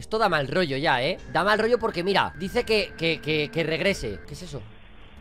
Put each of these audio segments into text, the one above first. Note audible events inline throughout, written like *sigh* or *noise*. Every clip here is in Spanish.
Esto da mal rollo ya, ¿eh? Da mal rollo porque, mira, dice que, que, que regrese ¿Qué es eso?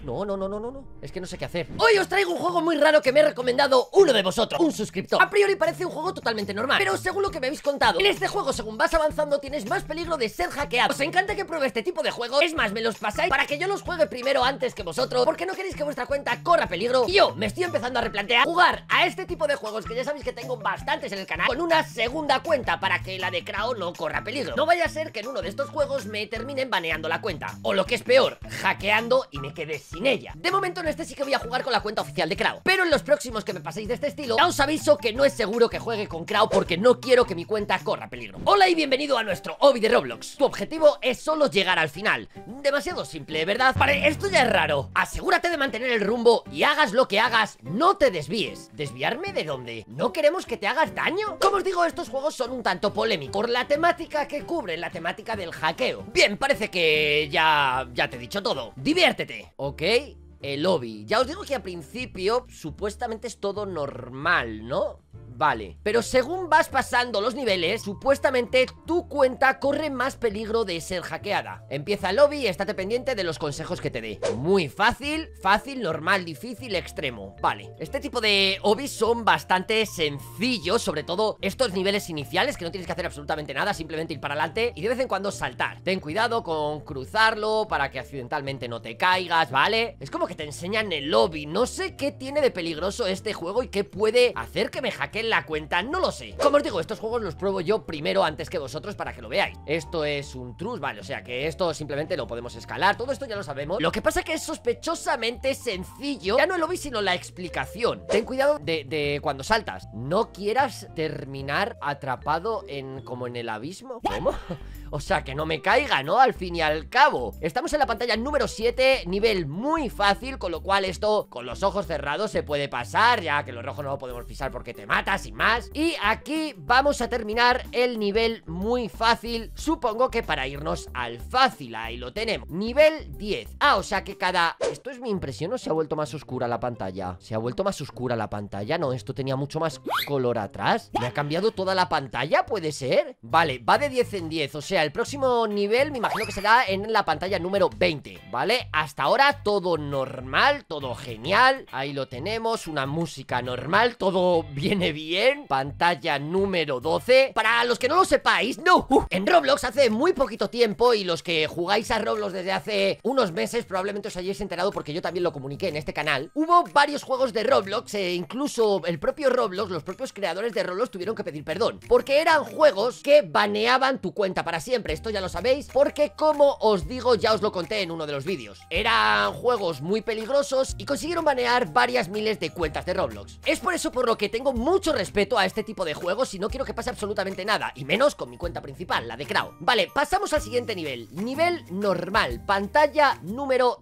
No, no, no, no, no, no. Es que no sé qué hacer. Hoy os traigo un juego muy raro que me ha recomendado uno de vosotros, un suscriptor. A priori parece un juego totalmente normal, pero según lo que me habéis contado, en este juego, según vas avanzando, tienes más peligro de ser hackeado. Os encanta que pruebe este tipo de juegos. Es más, me los pasáis para que yo los juegue primero antes que vosotros, porque no queréis que vuestra cuenta corra peligro. Y yo me estoy empezando a replantear jugar a este tipo de juegos que ya sabéis que tengo bastantes en el canal con una segunda cuenta para que la de Crao no corra peligro. No vaya a ser que en uno de estos juegos me terminen baneando la cuenta. O lo que es peor, hackeando y me quedes sin ella. De momento no este sí que voy a jugar con la cuenta oficial de Krao, pero en los próximos que me paséis de este estilo, os aviso que no es seguro que juegue con Krao porque no quiero que mi cuenta corra peligro. Hola y bienvenido a nuestro Obi de Roblox. Tu objetivo es solo llegar al final. Demasiado simple, ¿verdad? Vale, esto ya es raro. Asegúrate de mantener el rumbo y hagas lo que hagas, no te desvíes. ¿Desviarme de dónde? ¿No queremos que te hagas daño? Como os digo, estos juegos son un tanto polémicos por la temática que cubren, la temática del hackeo. Bien, parece que ya, ya te he dicho todo. Diviértete. Ok, ¿ok? El lobby. Ya os digo que al principio supuestamente es todo normal, ¿no? vale. Pero según vas pasando los niveles, supuestamente tu cuenta corre más peligro de ser hackeada. Empieza el lobby y estate pendiente de los consejos que te dé. Muy fácil, fácil, normal, difícil, extremo. Vale, este tipo de hobbies son bastante sencillos, sobre todo estos niveles iniciales que no tienes que hacer absolutamente nada, simplemente ir para adelante y de vez en cuando saltar. Ten cuidado con cruzarlo para que accidentalmente no te caigas, ¿vale? Es como que te enseñan el lobby, no sé qué tiene de peligroso este juego y qué puede hacer que me hackeen la cuenta, no lo sé Como os digo, estos juegos los pruebo yo primero antes que vosotros para que lo veáis Esto es un trus, vale, o sea que esto simplemente lo podemos escalar Todo esto ya lo sabemos Lo que pasa que es sospechosamente sencillo Ya no lo vi, sino la explicación Ten cuidado de, de cuando saltas No quieras terminar atrapado en como en el abismo ¿Cómo? *laughs* O sea, que no me caiga, ¿no? Al fin y al cabo Estamos en la pantalla número 7 Nivel muy fácil, con lo cual esto Con los ojos cerrados se puede pasar Ya que los rojos no lo podemos pisar porque te matas y más Y aquí vamos a terminar el nivel muy fácil Supongo que para irnos al fácil, ahí lo tenemos Nivel 10 Ah, o sea que cada... ¿Esto es mi impresión o se ha vuelto más oscura la pantalla? Se ha vuelto más oscura la pantalla, no, esto tenía mucho más color atrás ¿Me ha cambiado toda la pantalla? ¿Puede ser? Vale, va de 10 en 10, o sea, el próximo nivel me imagino que será en la pantalla número 20 ¿Vale? Hasta ahora todo normal, todo genial Ahí lo tenemos, una música normal, todo viene bien pantalla número 12 Para los que no lo sepáis, no, uh, en Roblox hace muy poquito tiempo Y los que jugáis a Roblox desde hace unos meses probablemente os hayáis enterado Porque yo también lo comuniqué en este canal Hubo varios juegos de Roblox, e incluso el propio Roblox, los propios creadores de Roblox tuvieron que pedir perdón Porque eran juegos que baneaban tu cuenta para siempre, esto ya lo sabéis Porque como os digo, ya os lo conté en uno de los vídeos Eran juegos muy peligrosos y consiguieron banear varias miles de cuentas de Roblox Es por eso por lo que tengo mucho respeto a este tipo de juegos y no quiero que pase absolutamente nada, y menos con mi cuenta principal, la de Crow. Vale, pasamos al siguiente nivel, nivel normal, pantalla número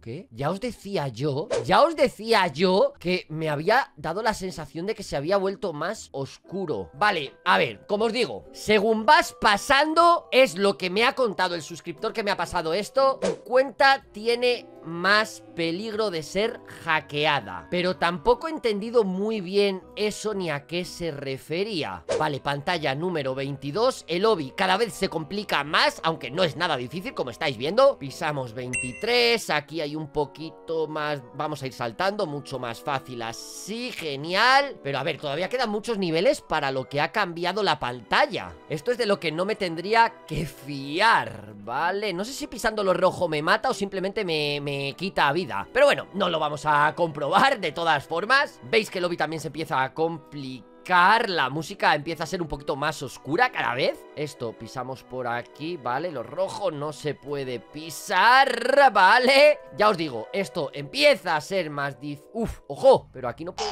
¿Qué? Ya os decía yo, ya os decía yo que me había dado la sensación de que se había vuelto más oscuro. Vale, a ver, como os digo, según vas pasando, es lo que me ha contado el suscriptor que me ha pasado esto, tu cuenta tiene más peligro de ser hackeada. Pero tampoco he entendido muy bien eso ni a qué se refería. Vale, pantalla número 22, el lobby cada vez se complica más, aunque no es nada difícil como estáis viendo. Pisamos 23, aquí hay un poquito más, vamos a ir saltando, mucho más fácil así, genial. Pero a ver, todavía quedan muchos niveles para lo que ha cambiado la pantalla. Esto es de lo que no me tendría que fiar, ¿vale? No sé si pisando lo rojo me mata o simplemente me, me quita vida Pero bueno, no lo vamos a comprobar de todas formas Veis que el lobby también se empieza a complicar la música empieza a ser un poquito más oscura cada vez Esto, pisamos por aquí, vale, lo rojo no se puede pisar, vale Ya os digo, esto empieza a ser más dif... Uf, ojo, pero aquí no puedo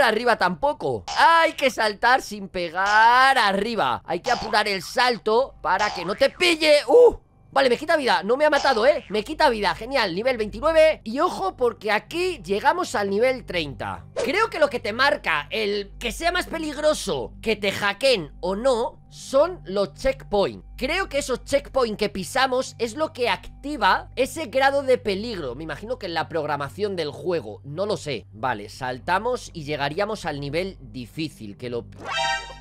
arriba tampoco Hay que saltar sin pegar arriba Hay que apurar el salto para que no te pille ¡Uh! Vale, me quita vida, no me ha matado, ¿eh? Me quita vida, genial, nivel 29 Y ojo porque aquí llegamos al nivel 30 Creo que lo que te marca el que sea más peligroso que te hackeen o no son los checkpoints. Creo que esos checkpoints que pisamos es lo que activa ese grado de peligro. Me imagino que en la programación del juego, no lo sé. Vale, saltamos y llegaríamos al nivel difícil, que lo...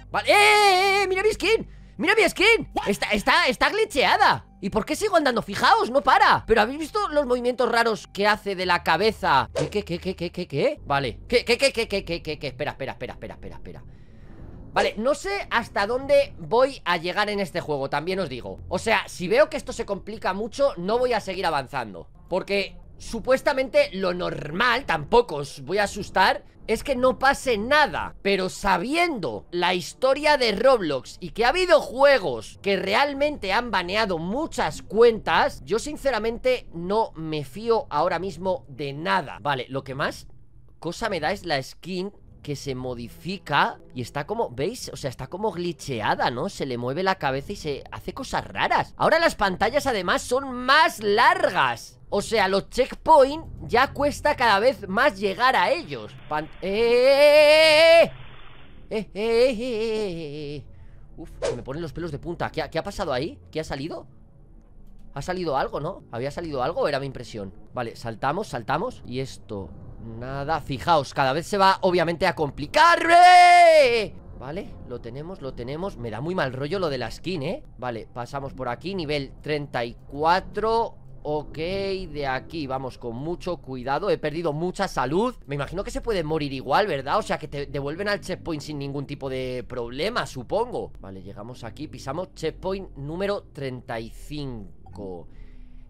Vale, ¡eh, eh, eh, eh! ¡Mira mi skin! ¡Mira mi skin! Está, está, está glitcheada ¿Y por qué sigo andando? Fijaos, no para Pero ¿habéis visto los movimientos raros que hace de la cabeza? ¿Qué, qué, qué, qué, qué, qué? qué? Vale ¿Qué, qué, qué, qué, qué, qué, qué, qué? Espera, espera, espera, espera, espera, espera Vale, no sé hasta dónde voy a llegar en este juego, también os digo O sea, si veo que esto se complica mucho, no voy a seguir avanzando Porque supuestamente lo normal, tampoco os voy a asustar es que no pase nada. Pero sabiendo la historia de Roblox y que ha habido juegos que realmente han baneado muchas cuentas, yo sinceramente no me fío ahora mismo de nada. Vale, lo que más cosa me da es la skin que se modifica y está como, ¿veis? O sea, está como glitcheada, ¿no? Se le mueve la cabeza y se hace cosas raras. Ahora las pantallas además son más largas. O sea, los checkpoint ya cuesta cada vez más llegar a ellos. Eh eh eh, eh, ¡Eh! ¡Eh, eh, Uf, me ponen los pelos de punta. ¿Qué ha, pasado ahí? ¿Qué ha salido? ¿Ha salido algo, no? ¿Había salido algo era mi impresión? Vale, saltamos, saltamos. Y esto, nada. Fijaos, cada vez se va obviamente a complicar. Vale, lo tenemos, lo tenemos Me da muy mal rollo lo de la skin, ¿eh? Vale, pasamos por aquí, nivel 34 Ok, de aquí vamos con mucho cuidado He perdido mucha salud Me imagino que se puede morir igual, ¿verdad? O sea, que te devuelven al checkpoint sin ningún tipo de problema, supongo Vale, llegamos aquí, pisamos checkpoint número 35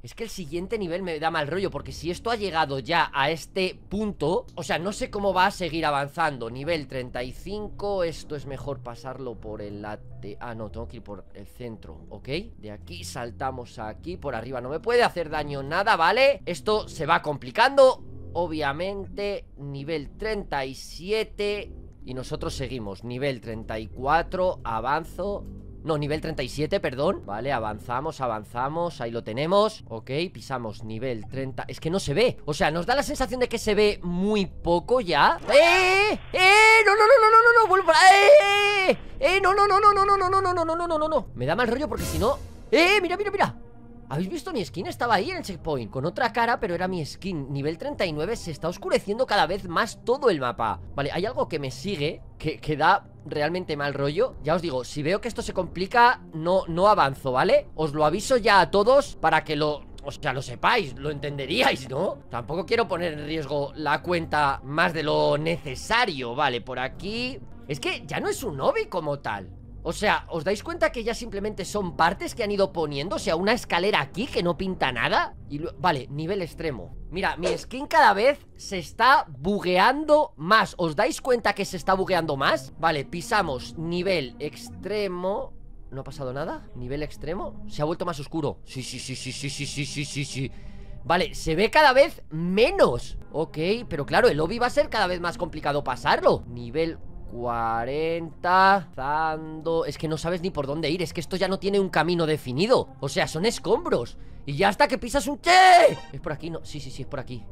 es que el siguiente nivel me da mal rollo Porque si esto ha llegado ya a este punto O sea, no sé cómo va a seguir avanzando Nivel 35 Esto es mejor pasarlo por el late Ah, no, tengo que ir por el centro, ¿ok? De aquí saltamos aquí Por arriba no me puede hacer daño nada, ¿vale? Esto se va complicando Obviamente Nivel 37 Y nosotros seguimos Nivel 34 Avanzo no, nivel 37, perdón Vale, avanzamos, avanzamos Ahí lo tenemos Ok, pisamos nivel 30 Es que no se ve O sea, nos da la sensación de que se ve muy poco ya ¡Eh! ¡Eh! ¡No, no, no, no, no, no! no no ¡Eh! ¡Eh! ¡No, no, no, no, no, no, no, no, no, no, no, no, no! Me da mal rollo porque si no... ¡Eh! ¡Mira, mira, mira! ¿Habéis visto mi skin? Estaba ahí en el checkpoint Con otra cara, pero era mi skin Nivel 39, se está oscureciendo cada vez más todo el mapa Vale, hay algo que me sigue Que, da realmente mal rollo Ya os digo, si veo que esto se complica No, no avanzo, ¿vale? Os lo aviso ya a todos para que lo o sea, lo sepáis, lo entenderíais, ¿no? Tampoco quiero poner en riesgo la cuenta más de lo necesario Vale, por aquí... Es que ya no es un obi como tal o sea, ¿os dais cuenta que ya simplemente son partes que han ido poniendo? O sea, una escalera aquí que no pinta nada y Vale, nivel extremo Mira, mi skin cada vez se está bugueando más ¿Os dais cuenta que se está bugueando más? Vale, pisamos nivel extremo ¿No ha pasado nada? ¿Nivel extremo? Se ha vuelto más oscuro Sí, sí, sí, sí, sí, sí, sí, sí, sí, sí Vale, se ve cada vez menos Ok, pero claro, el lobby va a ser cada vez más complicado pasarlo Nivel 40 Zando Es que no sabes ni por dónde ir Es que esto ya no tiene un camino definido O sea, son escombros Y ya hasta que pisas un... ¡Che! Es por aquí, no Sí, sí, sí, es por aquí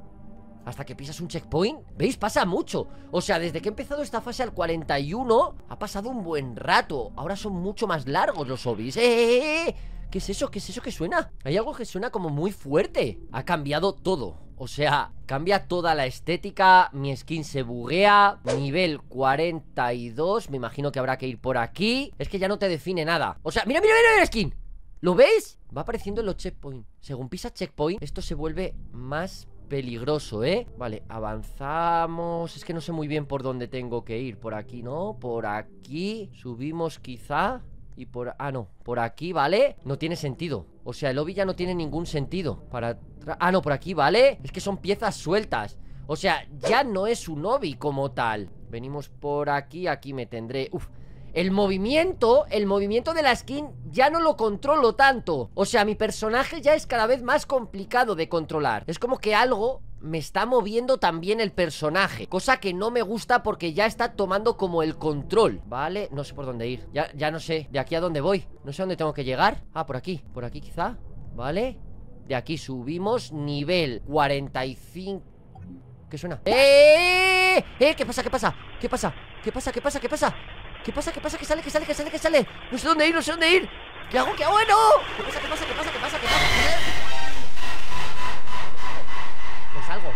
hasta que pisas un checkpoint ¿Veis? Pasa mucho O sea, desde que he empezado esta fase al 41 Ha pasado un buen rato Ahora son mucho más largos los obis ¡Eh, eh, eh, ¡Eh, qué es eso? ¿Qué es eso que suena? Hay algo que suena como muy fuerte Ha cambiado todo o sea, cambia toda la estética, mi skin se buguea, nivel 42, me imagino que habrá que ir por aquí. Es que ya no te define nada. O sea, mira, mira, mira el skin. ¿Lo veis? Va apareciendo en los checkpoints. Según pisa checkpoint, esto se vuelve más peligroso, ¿eh? Vale, avanzamos. Es que no sé muy bien por dónde tengo que ir. Por aquí, ¿no? Por aquí. Subimos quizá. Y por... Ah, no. Por aquí, ¿vale? No tiene sentido. O sea, el obi ya no tiene ningún sentido para... Ah, no, por aquí, ¿vale? Es que son piezas sueltas O sea, ya no es un obi como tal Venimos por aquí, aquí me tendré... Uf, el movimiento, el movimiento de la skin ya no lo controlo tanto O sea, mi personaje ya es cada vez más complicado de controlar Es como que algo me está moviendo también el personaje Cosa que no me gusta porque ya está tomando como el control Vale, no sé por dónde ir Ya, ya no sé, de aquí a dónde voy No sé a dónde tengo que llegar Ah, por aquí, por aquí quizá Vale De aquí subimos nivel 45 ¿Qué suena? ¡Eh, ¡Eh! ¡Eh! ¿Qué pasa? ¿Qué pasa? ¿Qué pasa? ¿Qué pasa? ¿Qué pasa? ¿Qué pasa? ¿Qué pasa? ¿Qué pasa? ¿Qué sale? ¿Qué sale? ¿Qué sale? ¿Qué sale? No sé dónde ir, no sé dónde ir ¿Qué hago? ¿Qué hago? ¡No! ¿Qué pasa? ¿Qué pasa? ¿Qué pasa? ¿Qué pasa? ¿Qué pasa? algo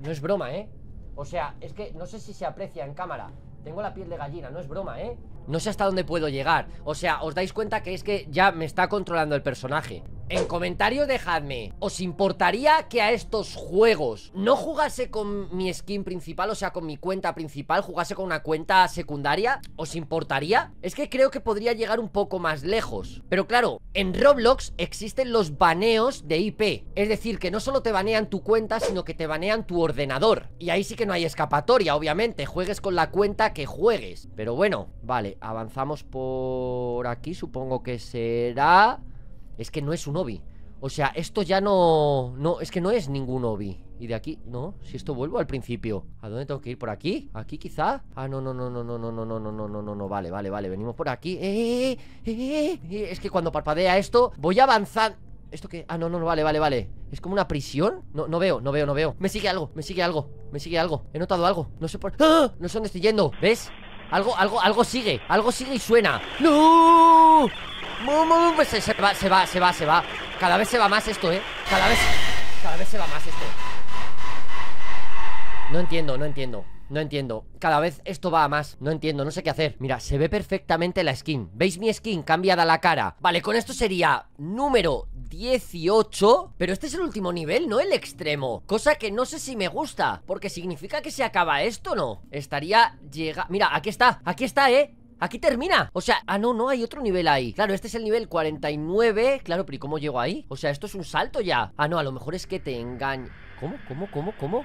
no es broma, ¿eh? O sea, es que no sé si se aprecia en cámara Tengo la piel de gallina, no es broma, ¿eh? No sé hasta dónde puedo llegar O sea, os dais cuenta que es que ya me está controlando el personaje en comentarios dejadme, ¿os importaría que a estos juegos no jugase con mi skin principal, o sea, con mi cuenta principal, jugase con una cuenta secundaria? ¿Os importaría? Es que creo que podría llegar un poco más lejos. Pero claro, en Roblox existen los baneos de IP. Es decir, que no solo te banean tu cuenta, sino que te banean tu ordenador. Y ahí sí que no hay escapatoria, obviamente, juegues con la cuenta que juegues. Pero bueno, vale, avanzamos por aquí, supongo que será... Es que no es un obi. O sea, esto ya no... No, es que no es ningún obi. Y de aquí, no, si esto vuelvo al principio ¿A dónde tengo que ir? ¿Por aquí? ¿Aquí quizá? Ah, no, no, no, no, no, no, no, no, no, no, no, no, Vale, vale, vale, venimos por aquí eh, Es que cuando parpadea esto Voy a avanzar ¿Esto qué? Ah, no, no, no, vale, vale, vale ¿Es como una prisión? No, no veo, no veo, no veo Me sigue algo, me sigue algo, me sigue algo He notado algo, no sé por... ¡Ah! No sé dónde estoy yendo ¿Ves? Algo, algo, algo sigue Algo sigue y suena ¡No! Pues se, va, se va, se va, se va. Cada vez se va más esto, ¿eh? Cada vez, cada vez se va más esto. No entiendo, no entiendo. No entiendo. Cada vez esto va a más. No entiendo, no sé qué hacer. Mira, se ve perfectamente la skin. ¿Veis mi skin cambiada la cara? Vale, con esto sería número 18. Pero este es el último nivel, no el extremo. Cosa que no sé si me gusta. Porque significa que se acaba esto, ¿no? Estaría llega... Mira, aquí está. Aquí está, ¿eh? Aquí termina O sea, ah no, no, hay otro nivel ahí Claro, este es el nivel 49 Claro, pero ¿y cómo llego ahí? O sea, esto es un salto ya Ah no, a lo mejor es que te engaño ¿Cómo? ¿Cómo? ¿Cómo? ¿Cómo?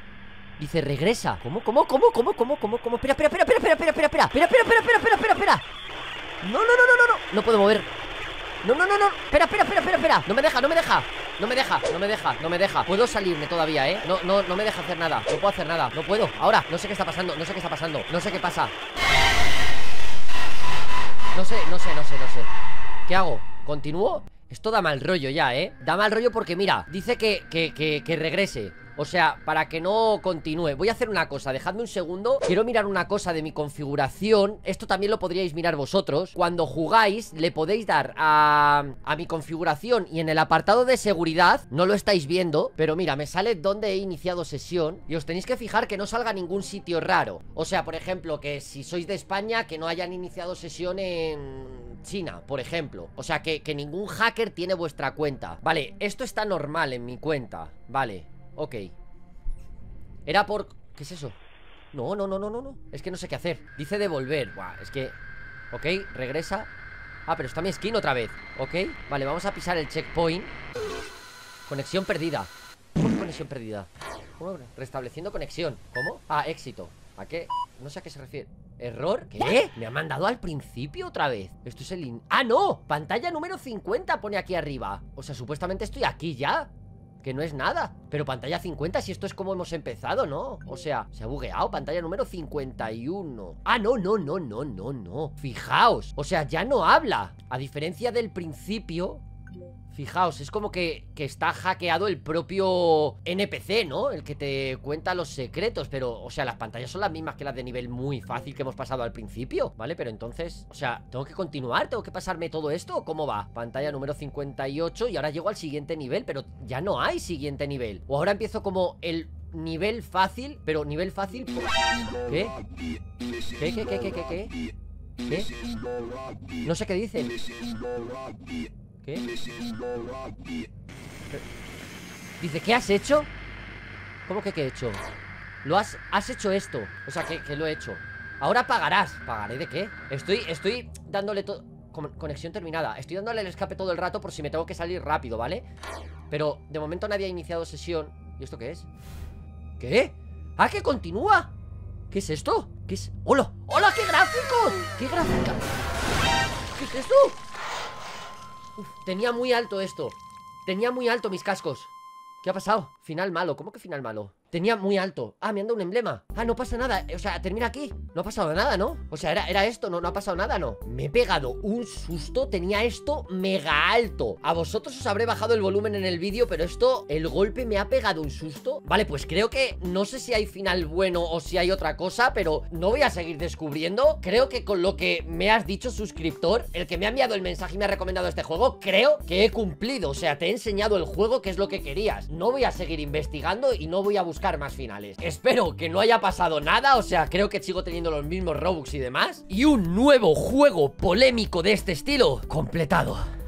Dice, regresa ¿Cómo? ¿Cómo? ¿Cómo? ¿Cómo? ¿Cómo? ¿Cómo? ¿Cómo? Espera, espera, espera, espera, espera, espera, espera Espera, espera, espera, espera, espera, espera No, no, no, no, no, no No puedo mover No, no, no, no Espera, espera, espera, espera, espera No me deja, no me deja no me deja, no me deja, no me deja Puedo salirme todavía, ¿eh? No, no, no me deja hacer nada No puedo hacer nada, no puedo Ahora, no sé qué está pasando, no sé qué está pasando No sé qué pasa no sé, no sé, no sé, no sé ¿Qué hago? ¿Continúo? Esto da mal rollo ya, ¿eh? Da mal rollo porque, mira Dice que, que, que, regrese o sea, para que no continúe Voy a hacer una cosa, dejadme un segundo Quiero mirar una cosa de mi configuración Esto también lo podríais mirar vosotros Cuando jugáis, le podéis dar a, a mi configuración Y en el apartado de seguridad, no lo estáis viendo Pero mira, me sale donde he iniciado sesión Y os tenéis que fijar que no salga ningún sitio raro O sea, por ejemplo, que si sois de España Que no hayan iniciado sesión en... China, por ejemplo O sea, que, que ningún hacker tiene vuestra cuenta Vale, esto está normal en mi cuenta Vale, Ok Era por... ¿Qué es eso? No, no, no, no, no, no Es que no sé qué hacer Dice devolver Buah, es que... Ok, regresa Ah, pero está mi skin otra vez Ok, vale, vamos a pisar el checkpoint Conexión perdida conexión perdida? ¿Cómo? Restableciendo conexión ¿Cómo? Ah, éxito ¿A qué? No sé a qué se refiere ¿Error? ¿Qué? Me ha mandado al principio otra vez Esto es el... ¡Ah, no! Pantalla número 50 pone aquí arriba O sea, supuestamente estoy aquí ya que no es nada Pero pantalla 50, si esto es como hemos empezado, ¿no? O sea, se ha bugueado, pantalla número 51 Ah, no, no, no, no, no, no Fijaos, o sea, ya no habla A diferencia del principio Fijaos, es como que, está hackeado el propio NPC, ¿no? El que te cuenta los secretos Pero, o sea, las pantallas son las mismas que las de nivel muy fácil que hemos pasado al principio ¿Vale? Pero entonces, o sea, ¿tengo que continuar? ¿Tengo que pasarme todo esto? ¿Cómo va? Pantalla número 58 y ahora llego al siguiente nivel Pero ya no hay siguiente nivel O ahora empiezo como el nivel fácil Pero nivel fácil... ¿Qué? ¿Qué, qué, qué, qué, qué? ¿Qué? No sé qué dicen ¿Qué? Dice, ¿qué has hecho? ¿Cómo que qué he hecho? Lo has, has hecho esto O sea, que, lo he hecho Ahora pagarás ¿Pagaré de qué? Estoy, estoy dándole todo Conexión terminada Estoy dándole el escape todo el rato Por si me tengo que salir rápido, ¿vale? Pero de momento nadie ha iniciado sesión ¿Y esto qué es? ¿Qué? ¡Ah, que continúa! ¿Qué es esto? ¿Qué es? ¡Hola! ¡Hola, qué gráfico! ¡Qué gráfica! ¿Qué es esto? Uf, tenía muy alto esto. Tenía muy alto mis cascos. ¿Qué ha pasado? Final malo. ¿Cómo que final malo? Tenía muy alto Ah, me han dado un emblema Ah, no pasa nada O sea, termina aquí No ha pasado nada, ¿no? O sea, era, era esto no, no ha pasado nada, ¿no? Me he pegado un susto Tenía esto mega alto A vosotros os habré bajado el volumen en el vídeo Pero esto, el golpe me ha pegado un susto Vale, pues creo que No sé si hay final bueno o si hay otra cosa Pero no voy a seguir descubriendo Creo que con lo que me has dicho, suscriptor El que me ha enviado el mensaje y me ha recomendado este juego Creo que he cumplido O sea, te he enseñado el juego que es lo que querías No voy a seguir investigando y no voy a buscar más finales Espero que no haya pasado nada O sea, creo que sigo teniendo los mismos Robux y demás Y un nuevo juego polémico de este estilo Completado